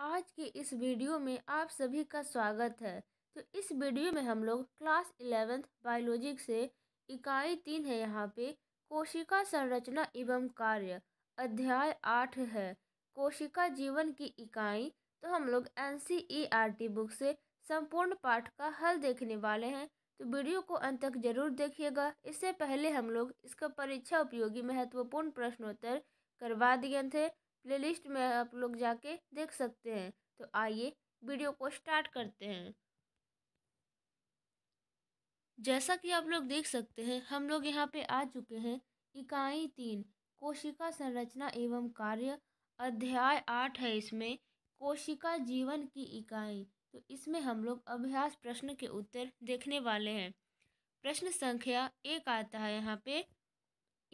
आज के इस वीडियो में आप सभी का स्वागत है तो इस वीडियो में हम लोग क्लास इलेवेंथ बायोलॉजी से इकाई तीन है यहाँ पे कोशिका संरचना एवं कार्य अध्याय आठ है कोशिका जीवन की इकाई तो हम लोग एन सी बुक से संपूर्ण पाठ का हल देखने वाले हैं तो वीडियो को अंत तक जरूर देखिएगा इससे पहले हम लोग इसका परीक्षा उपयोगी महत्वपूर्ण प्रश्नोत्तर करवा दिए थे प्लेलिस्ट में आप लोग जाके देख सकते हैं तो आइए वीडियो को स्टार्ट करते हैं जैसा कि आप लोग देख सकते हैं हम लोग यहाँ पे आ चुके हैं इकाई तीन कोशिका संरचना एवं कार्य अध्याय आठ है इसमें कोशिका जीवन की इकाई तो इसमें हम लोग अभ्यास प्रश्न के उत्तर देखने वाले हैं प्रश्न संख्या एक आता है यहाँ पे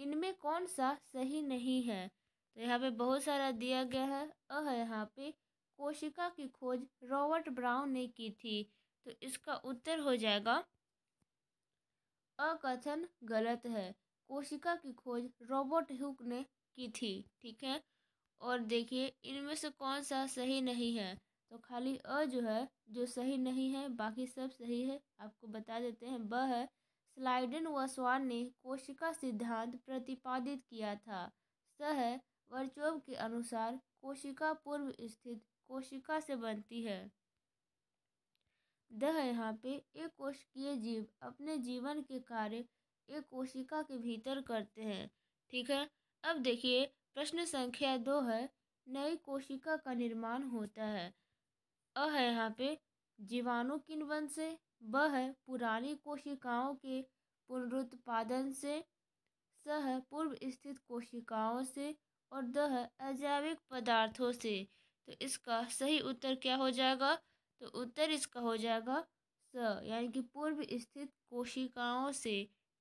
इनमें कौन सा सही नहीं है तो यहाँ पे बहुत सारा दिया गया है अ है यहाँ पे कोशिका की खोज रॉबर्ट ब्राउन ने की थी तो इसका उत्तर हो जाएगा अकथन गलत है कोशिका की खोज रॉबर्ट हुक ने की थी ठीक है और देखिए इनमें से कौन सा सही नहीं है तो खाली अ जो है जो सही नहीं है बाकी सब सही है आपको बता देते हैं ब है स्लाइडन व स्वान ने कोशिका सिद्धांत प्रतिपादित किया था स है वर्चोव के अनुसार कोशिका पूर्व स्थित कोशिका से बनती है दह यहाँ पे एक कोशिकीय जीव अपने जीवन के कार्य एक कोशिका के भीतर करते हैं ठीक है अब देखिए प्रश्न संख्या दो है नई कोशिका का निर्माण होता है अ है यहाँ पे जीवाणु किनवन से ब है पुरानी कोशिकाओं के पुनरुत्पादन से स है पूर्व स्थित कोशिकाओं से और दह है अजैविक पदार्थों से तो इसका सही उत्तर क्या हो जाएगा तो उत्तर इसका हो जाएगा स यानी कि पूर्व स्थित कोशिकाओं से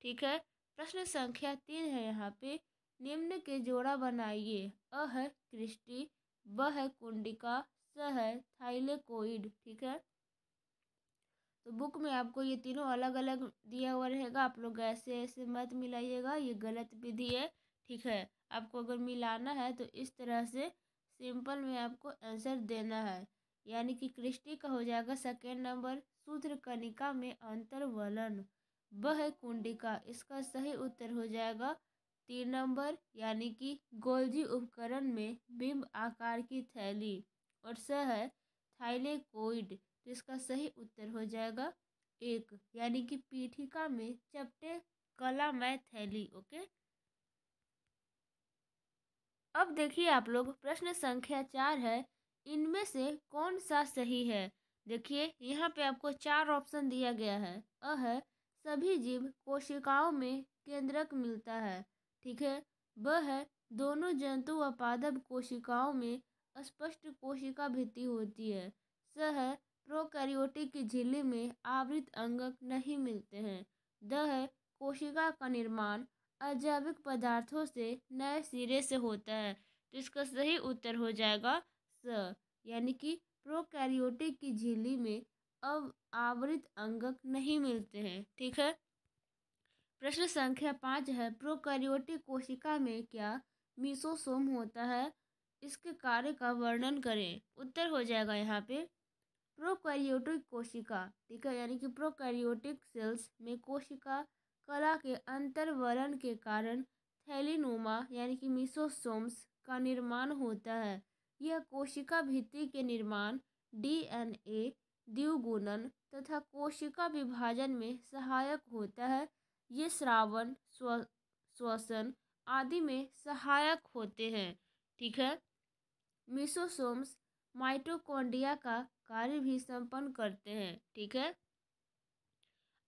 ठीक है प्रश्न संख्या तीन है यहाँ पे निम्न के जोड़ा बनाइए अ है क्रिस्टी ब है कुंडिका स है थाइलेकोइड ठीक है तो बुक में आपको ये तीनों अलग अलग दिया हुआ रहेगा आप लोग ऐसे ऐसे मत मिलाइएगा ये गलत विधि है ठीक है आपको अगर मिलाना है तो इस तरह से सिंपल में आपको आंसर देना है यानी कि कृष्टि का हो जाएगा सेकेंड नंबर सूत्र कनिका में अंतर्वलन वह कुंडिका इसका सही उत्तर हो जाएगा तीन नंबर यानी कि गोल्जी उपकरण में बिंब आकार की थैली और स है थाइलेकोइड तो इसका सही उत्तर हो जाएगा एक यानी कि पीठिका में चपटे कलामय थैली ओके अब देखिए आप लोग प्रश्न संख्या चार है इनमें से कौन सा सही है देखिए यहाँ पे आपको चार ऑप्शन दिया गया है अ है सभी जीव कोशिकाओं में केंद्रक मिलता है ठीक है ब है दोनों जंतु व पादप कोशिकाओं में स्पष्ट कोशिका भित्ति होती है स है प्रोकैरियोटिक की झिल्ली में आवृत अंगक नहीं मिलते हैं द है कोशिका का निर्माण अजैविक पदार्थों से नए सिरे से होता है तो इसका सही उत्तर हो जाएगा स यानी कि प्रोकैरियोटिक की झिल्ली में अब आवृत अंगक नहीं मिलते हैं ठीक है प्रश्न संख्या पाँच है प्रोकैरियोटिक कोशिका में क्या मीसोसोम होता है इसके कार्य का वर्णन करें उत्तर हो जाएगा यहाँ पे प्रोकैरियोटिक कोशिका ठीक है यानी कि प्रोकैरियोटिक सेल्स में कोशिका कला के अंतर्वरण के कारण थैलिनोमा यानी कि मिसोसोम्स का निर्माण होता है यह कोशिका भित्ति के निर्माण डीएनए द्विगुणन तथा कोशिका विभाजन में सहायक होता है ये श्रावण स्व श्वसन आदि में सहायक होते हैं ठीक है मिसोसोम्स माइटोकॉन्ड्रिया का कार्य भी संपन्न करते हैं ठीक है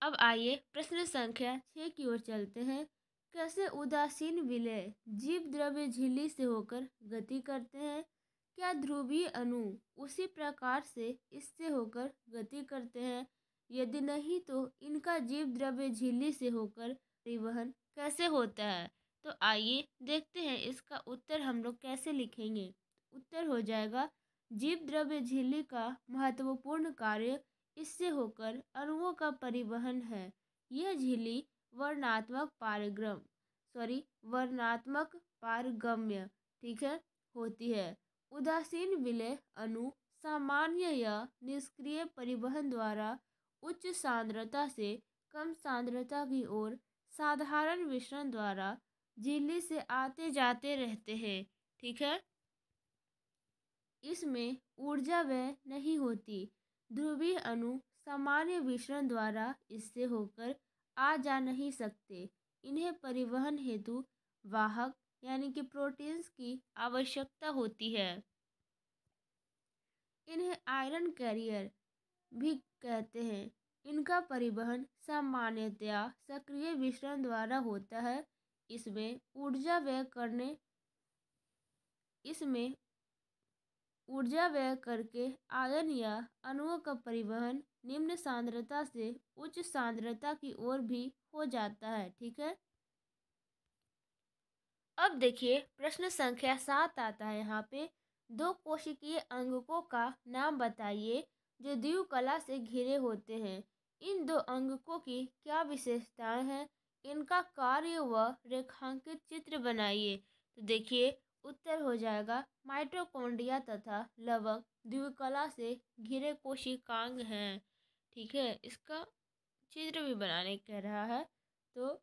अब आइए प्रश्न संख्या छः की ओर चलते हैं कैसे उदासीन विलय जीव द्रव्य झिल्ली से होकर गति करते हैं क्या ध्रुवीय अणु उसी प्रकार से इससे होकर गति करते हैं यदि नहीं तो इनका जीव द्रव्य झिल्ली से होकर परिवहन कैसे होता है तो आइए देखते हैं इसका उत्तर हम लोग कैसे लिखेंगे उत्तर हो जाएगा जीव द्रव्य झिल्ली का महत्वपूर्ण कार्य इससे होकर अणुओं का परिवहन है यह झिली वर्णात्मक पारग्रम सॉरी वर्णात्मक पारगम्य ठीक है होती है उदासीन विलय अणु सामान्य या निष्क्रिय परिवहन द्वारा उच्च सांद्रता से कम सांद्रता की ओर साधारण मिश्रण द्वारा झिल्ली से आते जाते रहते हैं ठीक है इसमें ऊर्जा व्यय नहीं होती ध्रुवीय अणु सामान्य विसरण द्वारा इससे होकर आ जा नहीं सकते इन्हें परिवहन हेतु वाहक यानी कि प्रोटीन्स की आवश्यकता होती है इन्हें आयरन कैरियर भी कहते हैं इनका परिवहन सामान्यतया सक्रिय मिश्रण द्वारा होता है इसमें ऊर्जा व्यय करने इसमें ऊर्जा व्यय करके आयन या अणुओं का परिवहन निम्न सांद्रता से उच्च सांद्रता की ओर भी हो जाता है ठीक है अब देखिए प्रश्न संख्या सात आता है यहाँ पे दो कोशिकीय अंगकों का नाम बताइए जो दीव कला से घिरे होते हैं इन दो अंगकों की क्या विशेषताएं हैं इनका कार्य व रेखांकित चित्र बनाइए तो देखिए उत्तर हो जाएगा माइट्रोकोंडिया तथा लवक द्विकला से घिरे कोशिकांग हैं ठीक है इसका चित्र भी बनाने कह रहा है तो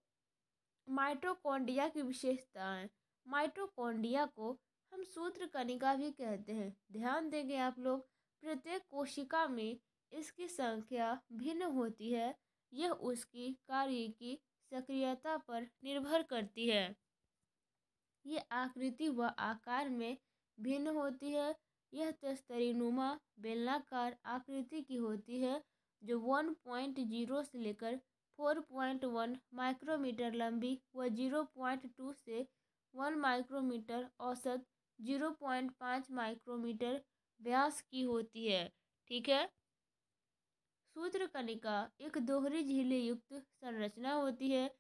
माइट्रोकोंडिया की विशेषताएं माइट्रोकोंडिया को हम सूत्र कणिका भी कहते हैं ध्यान देंगे आप लोग प्रत्येक कोशिका में इसकी संख्या भिन्न होती है यह उसकी कार्य की सक्रियता पर निर्भर करती है ये आकृति व आकार में भिन्न होती है यह तस्तरीनुमा बेलनाकार आकृति की होती है जो 1.0 से लेकर 4.1 माइक्रोमीटर लंबी व 0.2 से 1 माइक्रोमीटर औसत 0.5 माइक्रोमीटर व्यास की होती है ठीक है कनिका एक दोहरी झीली युक्त संरचना होती है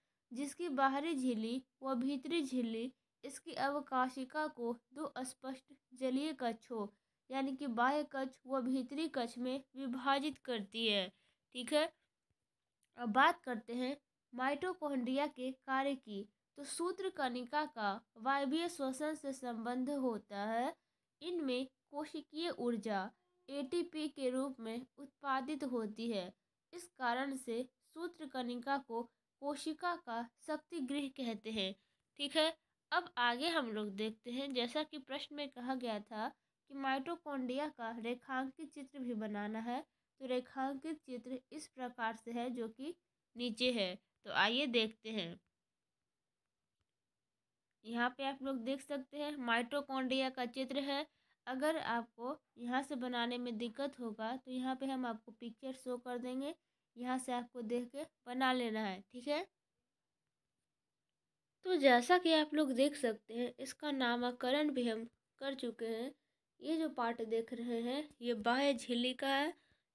जिसकी बाहरी झीली व भीतरी झीली इसकी अवकाशिका को दो अस्पष्ट जलीय कक्ष हो यानी कि बाह्य कक्ष व भीतरी कक्ष में विभाजित करती है ठीक है अब बात करते हैं माइटोकॉन्ड्रिया के कार्य की तो सूत्र कणिका का वायवीय श्वसन से संबंध होता है इनमें कोशिकीय ऊर्जा एटीपी के रूप में उत्पादित होती है इस कारण से सूत्र कणिका को कोशिका का शक्ति गृह कहते हैं ठीक है अब आगे हम लोग देखते हैं जैसा कि प्रश्न में कहा गया था कि माइटोकॉन्ड्रिया का रेखांकित चित्र भी बनाना है तो रेखांकित चित्र इस प्रकार से है जो कि नीचे है तो आइए देखते हैं यहाँ पे आप लोग देख सकते हैं माइटोकॉन्ड्रिया का चित्र है अगर आपको यहाँ से बनाने में दिक्कत होगा तो यहाँ पे हम आपको पिक्चर शो कर देंगे यहाँ से आपको देख के बना लेना है ठीक है तो जैसा कि आप लोग देख सकते हैं इसका नामकरण भी हम कर चुके हैं ये जो पार्ट देख रहे हैं ये बाह्य झिल्ली का है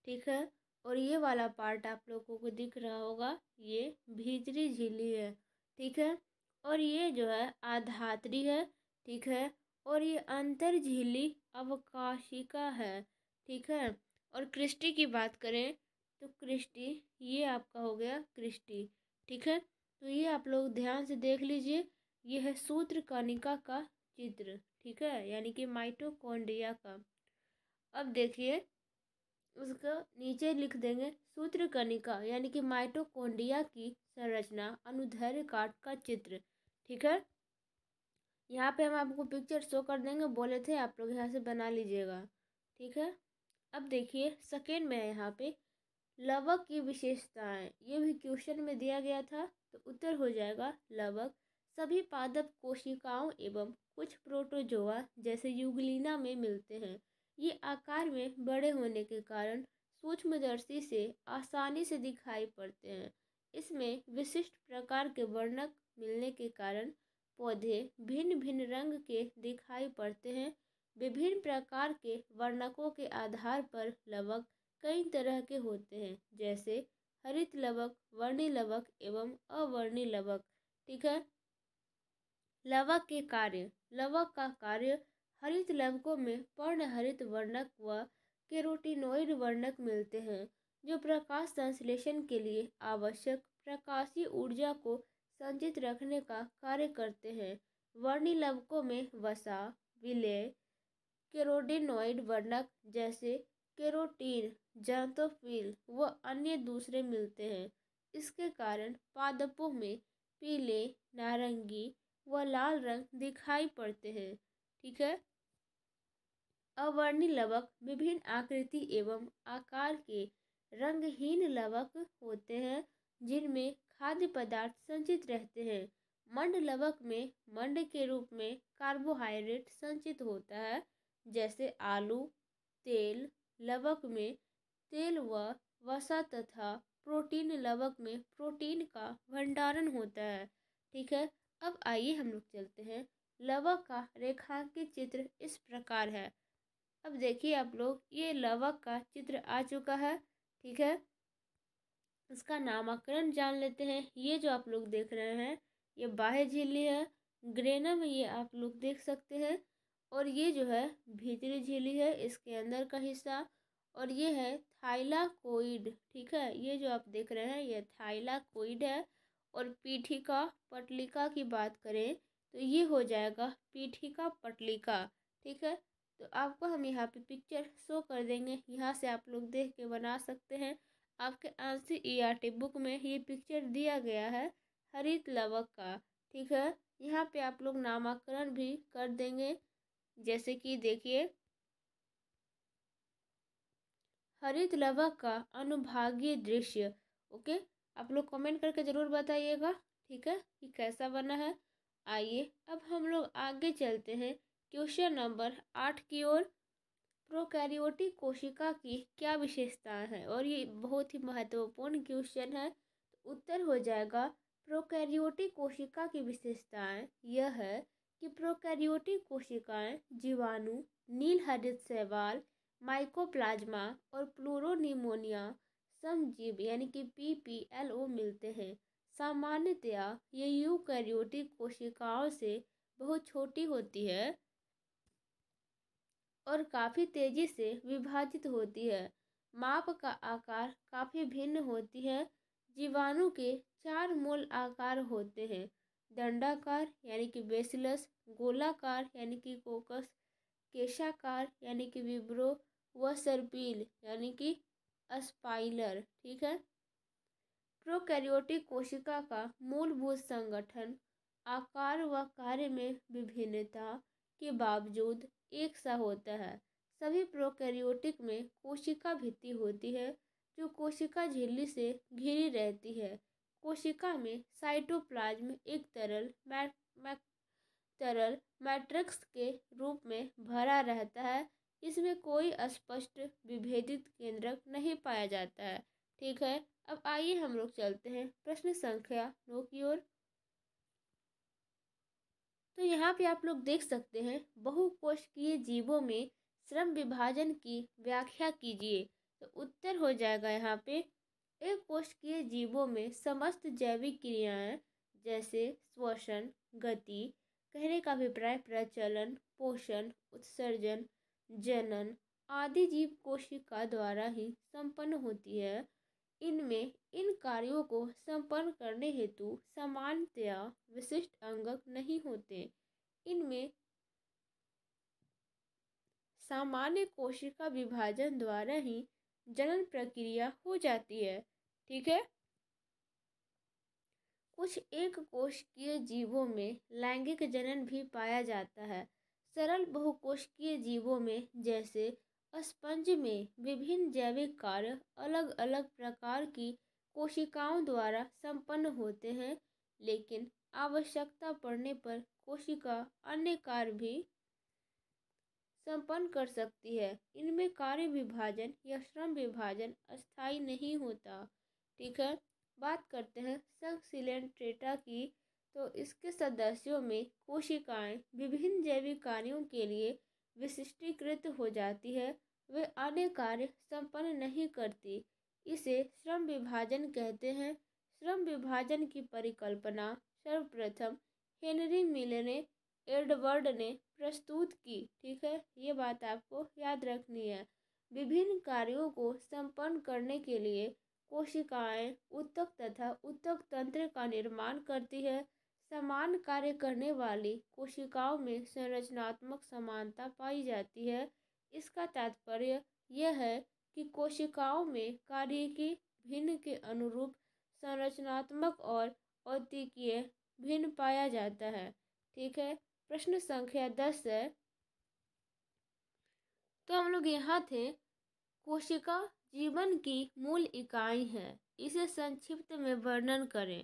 ठीक है और ये वाला पार्ट आप लोगों को दिख रहा होगा ये भीजरी झिल्ली है ठीक है और ये जो है आधात्री है ठीक है और ये अंतर झिल्ली अवकाशिका है ठीक है और कृष्टि की बात करें तो कृष्टि ये आपका हो गया कृष्टि ठीक है तो ये आप लोग ध्यान से देख लीजिए ये है सूत्र कणिका का चित्र ठीक है यानी कि माइटोकॉन्ड्रिया का अब देखिए उसका नीचे लिख देंगे सूत्र कणिका यानी कि माइटोकॉन्ड्रिया की संरचना अनुधैर्य काट का चित्र ठीक है यहाँ पे हम आपको पिक्चर शो कर देंगे बोले थे आप लोग यहाँ से बना लीजिएगा ठीक है अब देखिए सेकेंड में है यहाँ पे लवक की विशेषताएं ये भी क्वेश्चन में दिया गया था तो उत्तर हो जाएगा लवक सभी पादप कोशिकाओं एवं कुछ प्रोटोजोआ जैसे युगलिना में मिलते हैं ये आकार में बड़े होने के कारण सूक्ष्मदर्शी से आसानी से दिखाई पड़ते हैं इसमें विशिष्ट प्रकार के वर्णक मिलने के कारण पौधे भिन्न भिन्न रंग के दिखाई पड़ते हैं विभिन्न प्रकार के वर्णकों के आधार पर लवक कई तरह के होते हैं जैसे हरित लवक वर्णी लवक एवं अवर्णी लवक ठीक है लवक के कार्य लवक का कार्य हरित लवकों में पर्ण हरित वर्णक व केरोटिनोइड वर्णक मिलते हैं जो प्रकाश संश्लेषण के लिए आवश्यक प्रकाशीय ऊर्जा को संचित रखने का कार्य करते हैं वर्णी लवकों में वसा विलय केरोडिनोइड वर्णक जैसे केरोटीन जैंतोफिल व अन्य दूसरे मिलते हैं इसके कारण पादपों में पीले नारंगी व लाल रंग दिखाई पड़ते हैं ठीक है अवर्णी लवक विभिन्न आकृति एवं आकार के रंगहीन लवक होते हैं जिनमें खाद्य पदार्थ संचित रहते हैं मंड लवक में मंड के रूप में कार्बोहाइड्रेट संचित होता है जैसे आलू तेल लवक में तेल व वसा तथा प्रोटीन लवक में प्रोटीन का भंडारण होता है ठीक है अब आइए हम लोग चलते हैं लवक का रेखांकित चित्र इस प्रकार है अब देखिए आप लोग ये लवक का चित्र आ चुका है ठीक है इसका नामकरण जान लेते हैं ये जो आप लोग देख रहे हैं ये बाह्य झिल्ली है ग्रेनम ये आप लोग देख सकते हैं और ये जो है भीतरी झिल्ली है इसके अंदर का हिस्सा और ये है थाइलाकोइड ठीक है ये जो आप देख रहे हैं ये थाइलाकोइड है और पीठिका पटलिका की बात करें तो ये हो जाएगा पीठिका पटलिका ठीक है तो आपको हम यहाँ पे पिक्चर शो कर देंगे यहाँ से आप लोग देख के बना सकते हैं आपके C E R T book में ये पिक्चर दिया गया है हरित लवक का ठीक है यहाँ पे आप लोग नामकरण भी कर देंगे जैसे कि देखिए हरित लवक का अनुभागीय दृश्य ओके आप लोग कमेंट करके ज़रूर बताइएगा ठीक है कि कैसा बना है आइए अब हम लोग आगे चलते हैं क्वेश्चन नंबर आठ की ओर प्रोकैरियोटिक कोशिका की क्या विशेषताएं हैं और ये बहुत ही महत्वपूर्ण क्वेश्चन है तो उत्तर हो जाएगा प्रोकैरियोटिक कोशिका की विशेषताएं यह है कि प्रोकैरियोटिक कोशिकाएं जीवाणु नील हरित शैवाल माइकोप्लाज्मा और प्लूरोनिमोनिया समजीव यानी कि पी पी एल ओ मिलते हैं सामान्यतया ये यूकैरियोटिक कोशिकाओं से बहुत छोटी होती है और काफ़ी तेज़ी से विभाजित होती है माप का आकार काफ़ी भिन्न होती है जीवाणु के चार मूल आकार होते हैं दंडाकार यानी कि बेसिलस गोलाकार यानी कि कोकस केशाकार यानी कि विब्रो व सर्पील यानी कि अस्पाइलर ठीक है प्रोकैरियोटिक कोशिका का मूलभूत संगठन आकार व कार्य में विभिन्नता के बावजूद एक सा होता है सभी प्रोकैरियोटिक में कोशिका भित्ति होती है जो कोशिका झिल्ली से घिरी रहती है कोशिका में साइटोप्लाज्म एक तरल तरल मैट्रिक्स के रूप में भरा रहता है इसमें कोई अस्पष्ट विभेदित केंद्रक नहीं पाया जाता है ठीक है अब आइए हम लोग चलते हैं प्रश्न संख्या नो की ओर तो यहाँ पे आप लोग देख सकते हैं बहुकोशिकीय जीवों में श्रम विभाजन की व्याख्या कीजिए तो उत्तर हो जाएगा यहाँ पे एक कोशिकीय जीवों में समस्त जैविक क्रियाएं जैसे श्वसन गति कहने का अभिप्राय प्रचलन पोषण उत्सर्जन जनन आदि जीव कोशिका द्वारा ही संपन्न होती है इनमें इन कार्यों को संपन्न करने हेतु सामान्यतया विशिष्ट अंगक नहीं होते इनमें सामान्य कोशिका विभाजन द्वारा ही जनन प्रक्रिया हो जाती है ठीक है कुछ एक की जीवों में लैंगिक जनन भी पाया जाता है सरल की जीवों में जैसे स्पंज में विभिन्न जैविक कार्य अलग अलग प्रकार की कोशिकाओं द्वारा संपन्न होते हैं लेकिन आवश्यकता पड़ने पर कोशिका अन्य कार्य भी संपन्न कर सकती है इनमें कार्य विभाजन या श्रम विभाजन अस्थायी नहीं होता ठीक है बात करते हैं ट्रेटा की तो इसके सदस्यों में कोशिकाएं विभिन्न जैविक कार्यों के लिए विशिष्टीकृत हो जाती है वे अन्य कार्य संपन्न नहीं करती इसे श्रम विभाजन कहते हैं श्रम विभाजन की परिकल्पना सर्वप्रथम हेनरी मिले ने एडवर्ड ने प्रस्तुत की ठीक है ये बात आपको याद रखनी है विभिन्न कार्यों को संपन्न करने के लिए कोशिकाएं उत्तक तथा उत्तक तंत्र का निर्माण करती है समान कार्य करने वाली कोशिकाओं में संरचनात्मक समानता पाई जाती है इसका तात्पर्य यह है कि कोशिकाओं में कार्य की भिन्न के अनुरूप संरचनात्मक और औद्योगिकीय भिन्न पाया जाता है ठीक है प्रश्न संख्या दस है तो हम लोग यहाँ थे कोशिका जीवन की मूल इकाई है इसे संक्षिप्त में वर्णन करें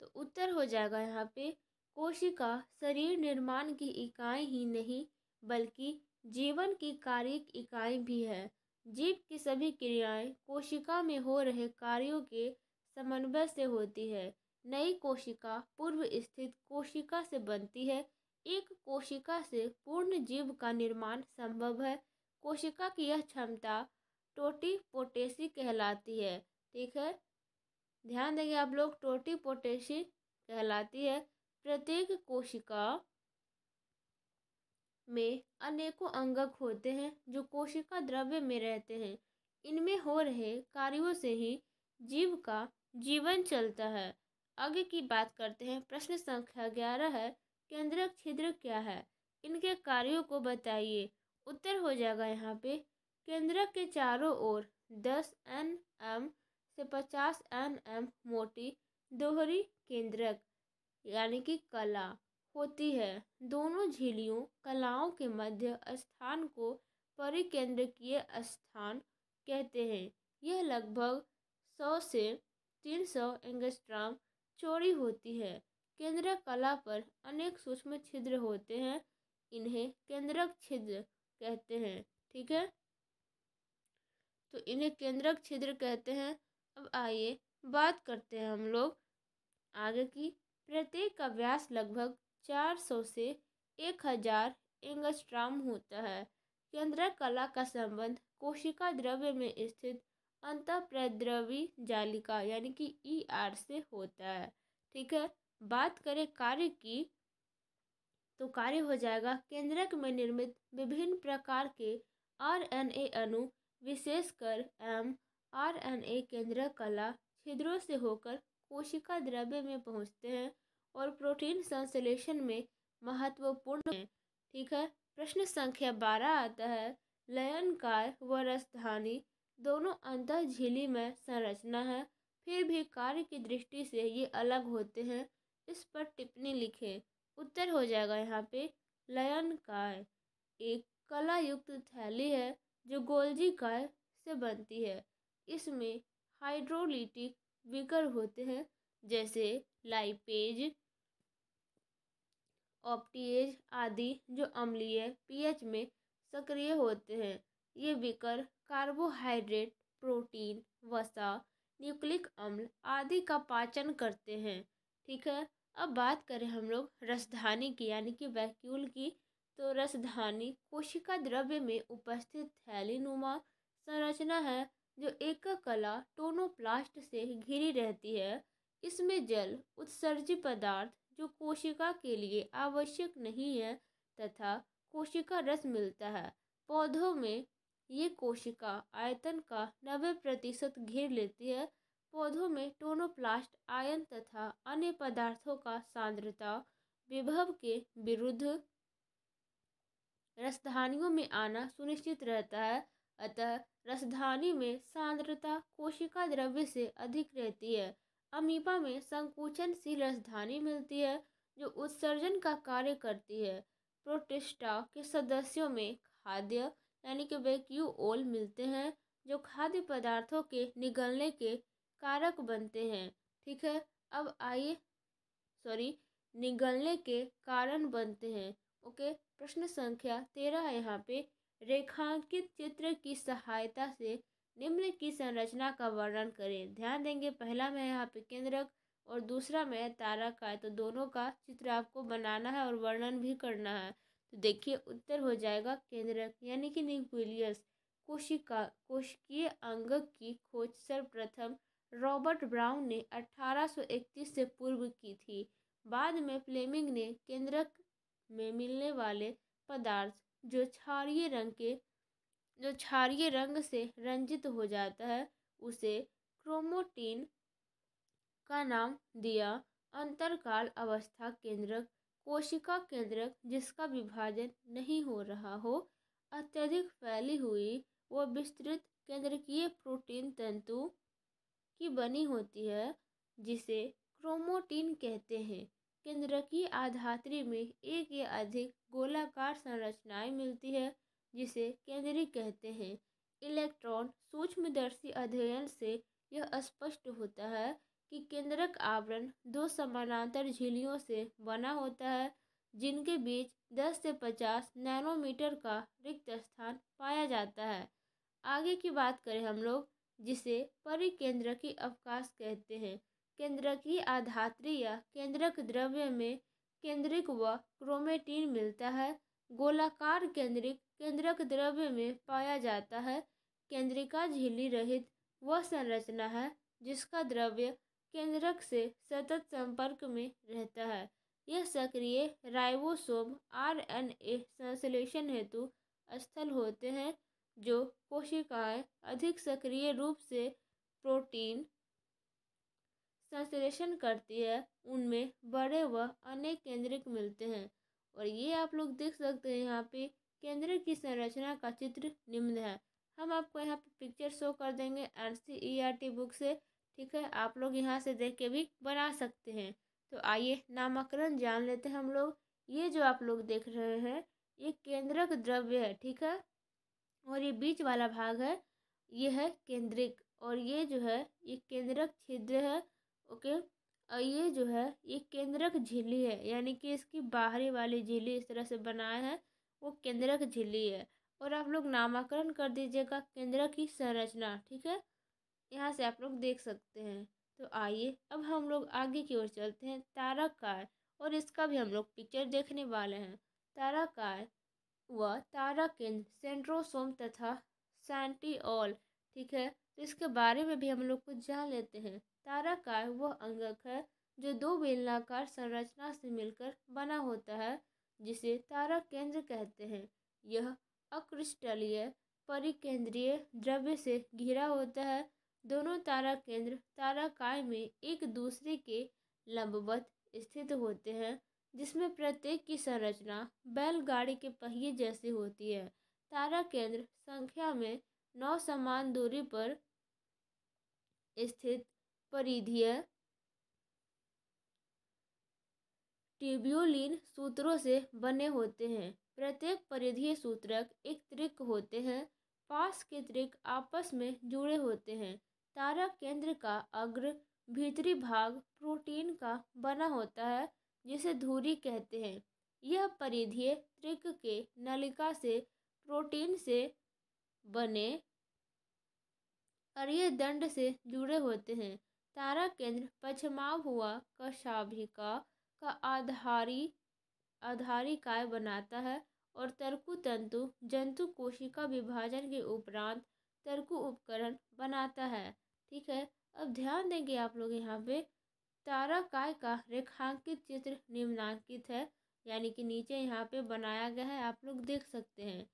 तो उत्तर हो जाएगा यहाँ पे कोशिका शरीर निर्माण की इकाई ही नहीं बल्कि जीवन की कार्यिक इकाई भी है जीव की सभी क्रियाएं कोशिका में हो रहे कार्यों के समन्वय से होती है नई कोशिका पूर्व स्थित कोशिका से बनती है एक कोशिका से पूर्ण जीव का निर्माण संभव है कोशिका की यह क्षमता टोटी पोटेसी कहलाती है ठीक है ध्यान देंगे आप लोग टोटी पोटेसी कहलाती है प्रत्येक कोशिका में अनेकों अंगक होते हैं जो कोशिका द्रव्य में रहते हैं इनमें हो रहे कार्यों से ही जीव का जीवन चलता है आगे की बात करते हैं प्रश्न संख्या ग्यारह है केंद्रक छिद्र क्या है इनके कार्यों को बताइए उत्तर हो जाएगा यहाँ पे केंद्र के चारों ओर 10 एन एम से 50 एन एम मोटी दोहरी केंद्रक यानी कि कला होती है दोनों झीलियों कलाओं के मध्य स्थान को परिकेंद्रकीय स्थान कहते हैं यह लगभग 100 से 300 सौ एंगस्ट्राम चौड़ी होती है केंद्र कला पर अनेक सूक्ष्म छिद्र होते हैं इन्हें केंद्रक छिद्र कहते हैं ठीक है तो इन्हें केंद्रक छिद्र कहते हैं अब आइए बात करते हैं हम लोग आगे की प्रत्येक का व्यास लगभग 400 से 1000 हजार एंगस्ट्राम होता है केंद्रक कला का संबंध कोशिका द्रव्य में स्थित अंत प्रद्रवी जालिका यानी कि ई e आर से होता है ठीक है बात करें कार्य की तो कार्य हो जाएगा केंद्रक में निर्मित विभिन्न प्रकार के आर एन ए अणु विशेषकर एम आर एन ए केंद्र कला छिद्रों से होकर कोशिका द्रव्य में पहुंचते हैं और प्रोटीन संश्लेषण में महत्वपूर्ण है ठीक है प्रश्न संख्या बारह आता है लयनकार व रसधानी दोनों अंत झीली में संरचना है फिर भी कार्य की दृष्टि से ये अलग होते हैं इस पर टिप्पणी लिखें उत्तर हो जाएगा यहाँ पे लयन काय एक कला युक्त थैली है जो गोल्जी काय से बनती है इसमें हाइड्रोलिटिक विकर होते हैं जैसे लाइपेज ऑप्टीएज आदि जो अम्लीय पीएच में सक्रिय होते हैं ये विकर कार्बोहाइड्रेट प्रोटीन वसा न्यूक्लिक अम्ल आदि का पाचन करते हैं ठीक है अब बात करें हम लोग रसधानी की यानी कि वैक्यूल की तो रसधानी कोशिका द्रव्य में उपस्थित थैलीनुमा संरचना है जो एक कला टोनोप्लास्ट से घिरी रहती है इसमें जल उत्सर्जी पदार्थ जो कोशिका के लिए आवश्यक नहीं है तथा कोशिका रस मिलता है पौधों में ये कोशिका आयतन का नब्बे प्रतिशत घेर लेती है पौधों में टोनोप्लास्ट आयन तथा अन्य पदार्थों का सांद्रता विभव के विरुद्ध रसधानियों में आना सुनिश्चित रहता है अतः रसधानी में सांद्रता कोशिका द्रव्य से अधिक रहती है अमीबा में संकुचनशील रसधानी मिलती है जो उत्सर्जन का कार्य करती है प्रोटिस्टा के सदस्यों में खाद्य यानी कि ओल मिलते हैं जो खाद्य पदार्थों के निगलने के कारक बनते हैं ठीक है अब आइए सॉरी निगलने के कारण बनते हैं ओके प्रश्न संख्या तेरह यहाँ पे रेखांकित चित्र की सहायता से निम्न की संरचना का वर्णन करें ध्यान देंगे पहला में यहाँ पे केंद्रक और दूसरा में तारक का है तो दोनों का चित्र आपको बनाना है और वर्णन भी करना है तो देखिए उत्तर हो जाएगा केंद्रक यानी कि न्यूक्लियस कोशिका कोशिकीय अंग की खोज सर्वप्रथम रॉबर्ट ब्राउन ने 1831 से पूर्व की थी बाद में फ्लेमिंग ने केंद्रक में मिलने वाले पदार्थ जो क्षारीय रंग के जो क्षारीय रंग से रंजित हो जाता है उसे क्रोमोटीन का नाम दिया अंतरकाल अवस्था केंद्रक कोशिका केंद्रक जिसका विभाजन नहीं हो रहा हो अत्यधिक फैली हुई व विस्तृत केंद्रकीय प्रोटीन तंतु की बनी होती है जिसे क्रोमोटीन कहते हैं केंद्र की आधात्री में एक या अधिक गोलाकार संरचनाएं मिलती है जिसे केंद्रीय कहते हैं इलेक्ट्रॉन सूक्ष्मदर्शी अध्ययन से यह स्पष्ट होता है कि केंद्रक आवरण दो समानांतर झीलियों से बना होता है जिनके बीच 10 से 50 नैनोमीटर का रिक्त स्थान पाया जाता है आगे की बात करें हम लोग जिसे परिकेंद्र की अवकाश कहते हैं केंद्रकीय आधात्री या केंद्रक द्रव्य में केंद्रिक व क्रोमेटीन मिलता है गोलाकार केंद्रिक केंद्रक द्रव्य में पाया जाता है केंद्रिका झिल्ली रहित वह संरचना है जिसका द्रव्य केंद्रक से सतत संपर्क में रहता है यह सक्रिय राइबोसोम आरएनए संश्लेषण हेतु स्थल होते हैं जो कोशिकाएं अधिक सक्रिय रूप से प्रोटीन संश्लेषण करती है उनमें बड़े व अनेक केंद्रिक मिलते हैं और ये आप लोग देख सकते हैं यहाँ पे केंद्र की संरचना का चित्र निम्न है हम आपको यहाँ पे पिक्चर शो कर देंगे N C E R T book से ठीक है आप लोग यहाँ से देख के भी बना सकते हैं तो आइए नामकरण जान लेते हैं हम लोग ये जो आप लोग देख रहे हैं ये केंद्रक द्रव्य है ठीक है और ये बीच वाला भाग है ये है केंद्रिक और ये जो है ये केंद्रक छिद्र है ओके और ये जो है ये केंद्रक झिल्ली है यानी कि इसकी बाहरी वाली झिल्ली इस तरह से बनाया है वो केंद्रक झिल्ली है और आप लोग नामकरण कर दीजिएगा केंद्रक की संरचना ठीक है यहाँ से आप लोग देख सकते हैं तो आइए अब हम लोग आगे की ओर चलते हैं ताराकार और इसका भी हम लोग पिक्चर देखने वाले हैं ताराकार व तारा केंद्र सेंट्रोसोम तथा सैंटीओल ठीक है तो इसके बारे में भी हम लोग कुछ जान लेते हैं ताराकार वह अंगक है जो दो बेलनाकार संरचना से मिलकर बना होता है जिसे तारा केंद्र कहते हैं यह अक्रिस्टलीय परिकेंद्रीय द्रव्य से घिरा होता है दोनों तारा केंद्र ताराकाय में एक दूसरे के लंबवत स्थित होते हैं जिसमें प्रत्येक की संरचना बैलगाड़ी के पहिए जैसी होती है तारा केंद्र संख्या में नौ समान दूरी पर स्थित परिधीय ट्यूब्यूलिन सूत्रों से बने होते हैं प्रत्येक परिधीय सूत्रक एक त्रिक होते हैं पास के त्रिक आपस में जुड़े होते हैं तारा केंद्र का अग्र भीतरी भाग प्रोटीन का बना होता है जिसे धूरी कहते हैं यह परिधीय त्रिक के नलिका से प्रोटीन से बने और ये दंड से जुड़े होते हैं तारा केंद्र पछमा हुआ कशाभिका का आधारी आधारी काय बनाता है और तर्कु तंतु जंतु कोशिका विभाजन के उपरांत तर्कु उपकरण बनाता है ठीक है अब ध्यान देंगे आप लोग यहाँ पे तारा काय का रेखांकित चित्र निम्नांकित है यानी कि नीचे यहाँ पे बनाया गया है आप लोग देख सकते हैं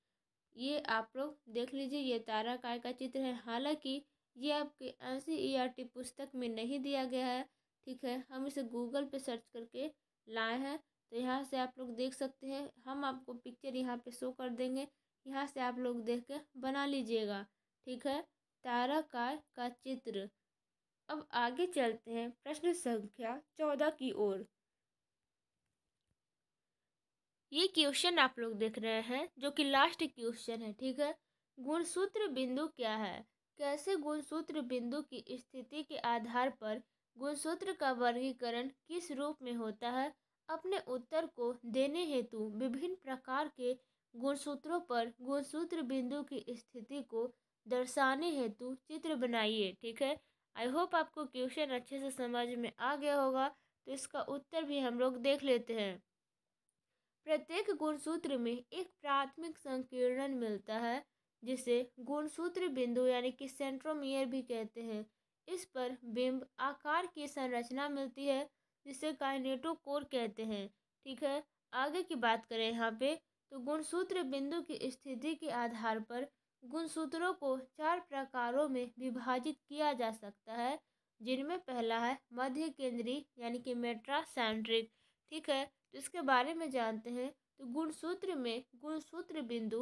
ये आप लोग देख लीजिए ये तारा काय का चित्र है हालांकि ये आपके एन सी पुस्तक में नहीं दिया गया है ठीक है हम इसे गूगल पे सर्च करके लाए हैं तो यहाँ से आप लोग देख सकते हैं हम आपको पिक्चर यहाँ पे शो कर देंगे यहाँ से आप लोग देख के बना लीजिएगा ठीक है ताराकाय का चित्र अब आगे चलते हैं प्रश्न संख्या चौदह की ओर ये क्वेश्चन आप लोग देख रहे हैं जो कि लास्ट क्वेश्चन है ठीक है गुणसूत्र बिंदु क्या है कैसे गुणसूत्र बिंदु की स्थिति के आधार पर गुणसूत्र का वर्गीकरण किस रूप में होता है अपने उत्तर को देने हेतु विभिन्न प्रकार के गुणसूत्रों पर गुणसूत्र बिंदु की स्थिति को दर्शाने हेतु चित्र बनाइए ठीक है आई होप आपको क्वेश्चन अच्छे से समझ में आ गया होगा तो इसका उत्तर भी हम लोग देख लेते हैं प्रत्येक गुणसूत्र में एक प्राथमिक संकीर्णन मिलता है जिसे गुणसूत्र बिंदु यानी कि सेंट्रोमियर भी कहते हैं इस पर बिंब आकार की संरचना मिलती है जिसे काइनेटोकोर कहते हैं ठीक है आगे की बात करें यहाँ पे तो गुणसूत्र बिंदु की स्थिति के आधार पर गुणसूत्रों को चार प्रकारों में विभाजित किया जा सकता है जिनमें पहला है मध्य केंद्रीय यानी कि मेट्रासेंट्रिक ठीक है तो इसके बारे में जानते हैं तो गुणसूत्र में गुणसूत्र बिंदु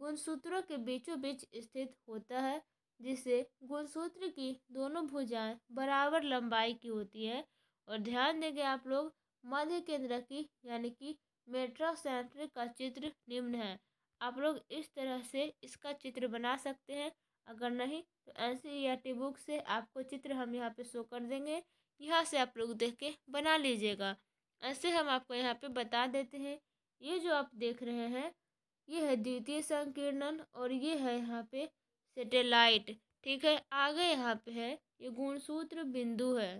गुणसूत्रों के बीचों बीच स्थित होता है जिससे गुणसूत्र की दोनों भुजाएं बराबर लंबाई की होती है और ध्यान देंगे आप लोग मध्य केंद्र की यानी कि मेट्रोसेंटर का चित्र निम्न है आप लोग इस तरह से इसका चित्र बना सकते हैं अगर नहीं तो एन बुक से आपको चित्र हम यहाँ पे शो कर देंगे यहाँ से आप लोग देख के बना लीजिएगा ऐसे हम आपको यहाँ पे बता देते हैं ये जो आप देख रहे हैं ये है द्वितीय संकीर्णन और ये है यहाँ पे सेटेलाइट ठीक है आगे यहाँ पे है ये गुणसूत्र बिंदु है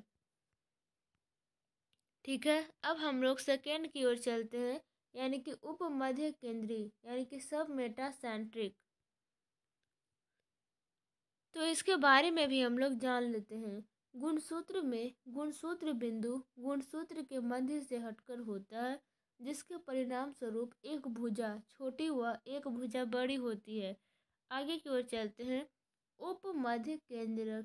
ठीक है अब हम लोग सेकेंड की ओर चलते हैं यानी कि उपमध्य केंद्रीय यानी कि सब मेटासेंट्रिक तो इसके बारे में भी हम लोग जान लेते हैं गुणसूत्र में गुणसूत्र बिंदु गुणसूत्र के मध्य से हटकर होता है जिसके परिणाम स्वरूप एक भुजा छोटी व एक भुजा बड़ी होती है आगे की ओर चलते हैं उपमध्य केंद्र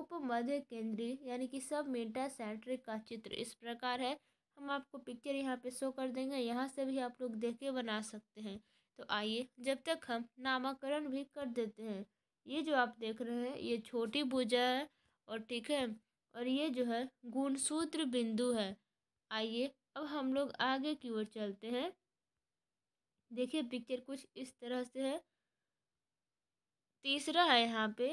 उपमध्य केंद्रीय यानी कि सब मेटा सेंट्रिक का चित्र इस प्रकार है हम आपको पिक्चर यहाँ पे शो कर देंगे यहाँ से भी आप लोग देख के बना सकते हैं तो आइए जब तक हम नामकरण भी कर देते हैं ये जो आप देख रहे हैं ये छोटी भुजा है और ठीक है और ये जो है गुणसूत्र बिंदु है आइए अब हम लोग आगे की ओर चलते हैं देखिए पिक्चर कुछ इस तरह से है तीसरा है यहाँ पे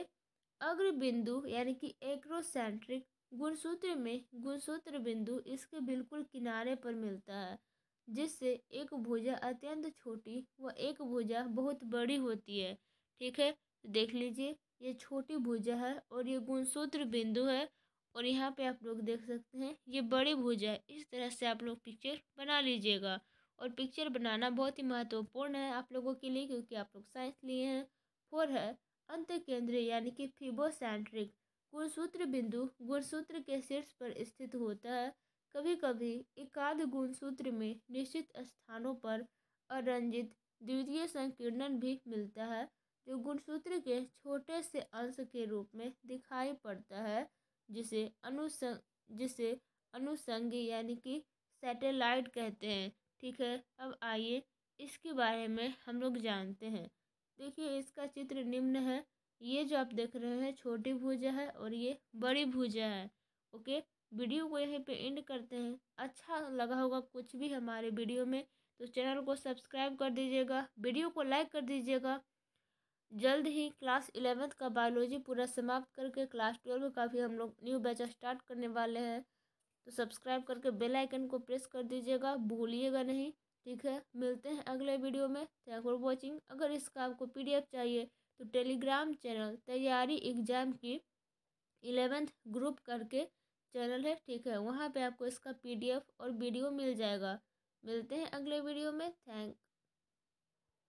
अग्र बिंदु यानी कि एक्रोसेंट्रिक गुणसूत्र में गुणसूत्र बिंदु इसके बिल्कुल किनारे पर मिलता है जिससे एक भुजा अत्यंत छोटी व एक भुजा बहुत बड़ी होती है ठीक है देख लीजिए ये छोटी भुजा है और ये गुणसूत्र बिंदु है और यहाँ पे आप लोग देख सकते हैं ये बड़ी भुजा है इस तरह से आप लोग पिक्चर बना लीजिएगा और पिक्चर बनाना बहुत ही महत्वपूर्ण है आप लोगों के लिए क्योंकि आप लोग साइंस लिए हैं फोर है अंत केंद्र यानी कि फिबोसेंट्रिक गुणसूत्र बिंदु गुणसूत्र के शीर्ष पर स्थित होता है कभी कभी एकाध गुणसूत्र में निश्चित स्थानों पर अरंजित द्वितीय संकीर्णन भी मिलता है जो गुणसूत्र के छोटे से अंश के रूप में दिखाई पड़ता है जिसे अनुसंग जिसे अनुसंगी यानी कि सैटेलाइट कहते हैं ठीक है अब आइए इसके बारे में हम लोग जानते हैं देखिए इसका चित्र निम्न है ये जो आप देख रहे हैं छोटी भुजा है और ये बड़ी भुजा है ओके वीडियो को यहीं पे एंड करते हैं अच्छा लगा होगा कुछ भी हमारे वीडियो में तो चैनल को सब्सक्राइब कर दीजिएगा वीडियो को लाइक कर दीजिएगा जल्द ही क्लास इलेवेंथ का बायोलॉजी पूरा समाप्त करके क्लास ट्वेल्व का भी हम लोग न्यू बैच स्टार्ट करने वाले हैं तो सब्सक्राइब करके बेल आइकन को प्रेस कर दीजिएगा भूलिएगा नहीं ठीक है मिलते हैं अगले वीडियो में थैंक फॉर वॉचिंग अगर इसका आपको पी चाहिए तो टेलीग्राम चैनल तैयारी एग्जाम की इलेवेंथ ग्रुप करके चैनल है ठीक है वहाँ पे आपको इसका पीडीएफ और वीडियो मिल जाएगा मिलते हैं अगले वीडियो में थैंक